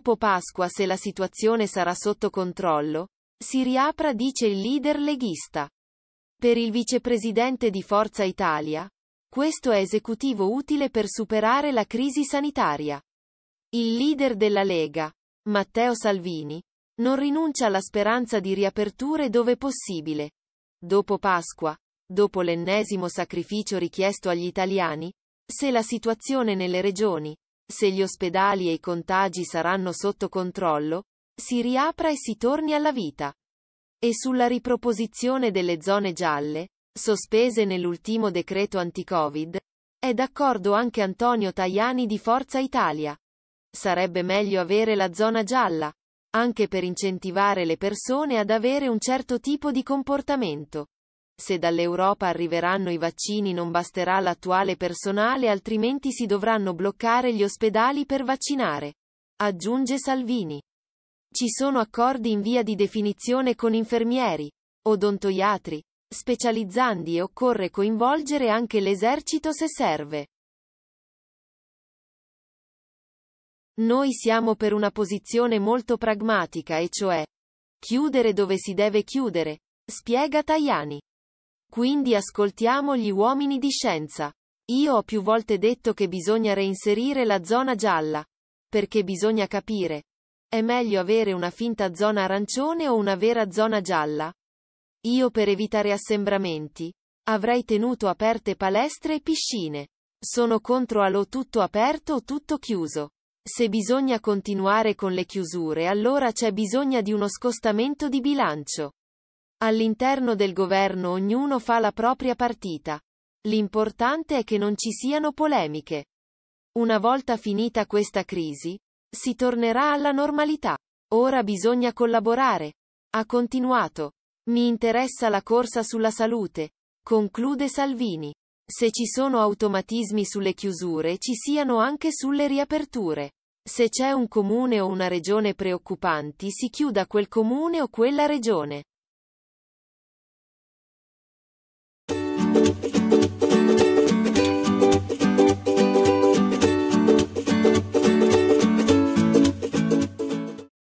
Dopo Pasqua se la situazione sarà sotto controllo, si riapra dice il leader leghista. Per il vicepresidente di Forza Italia, questo è esecutivo utile per superare la crisi sanitaria. Il leader della Lega, Matteo Salvini, non rinuncia alla speranza di riaperture dove possibile. Dopo Pasqua, dopo l'ennesimo sacrificio richiesto agli italiani, se la situazione nelle regioni, se gli ospedali e i contagi saranno sotto controllo, si riapra e si torni alla vita. E sulla riproposizione delle zone gialle, sospese nell'ultimo decreto anti-Covid, è d'accordo anche Antonio Tajani di Forza Italia. Sarebbe meglio avere la zona gialla, anche per incentivare le persone ad avere un certo tipo di comportamento. Se dall'Europa arriveranno i vaccini non basterà l'attuale personale altrimenti si dovranno bloccare gli ospedali per vaccinare. Aggiunge Salvini. Ci sono accordi in via di definizione con infermieri, odontoiatri, specializzandi e occorre coinvolgere anche l'esercito se serve. Noi siamo per una posizione molto pragmatica e cioè chiudere dove si deve chiudere, spiega Tajani. Quindi ascoltiamo gli uomini di scienza. Io ho più volte detto che bisogna reinserire la zona gialla. Perché bisogna capire. È meglio avere una finta zona arancione o una vera zona gialla? Io per evitare assembramenti. Avrei tenuto aperte palestre e piscine. Sono contro allo tutto aperto o tutto chiuso. Se bisogna continuare con le chiusure allora c'è bisogno di uno scostamento di bilancio. All'interno del governo ognuno fa la propria partita. L'importante è che non ci siano polemiche. Una volta finita questa crisi, si tornerà alla normalità. Ora bisogna collaborare. Ha continuato. Mi interessa la corsa sulla salute. Conclude Salvini. Se ci sono automatismi sulle chiusure ci siano anche sulle riaperture. Se c'è un comune o una regione preoccupanti si chiuda quel comune o quella regione.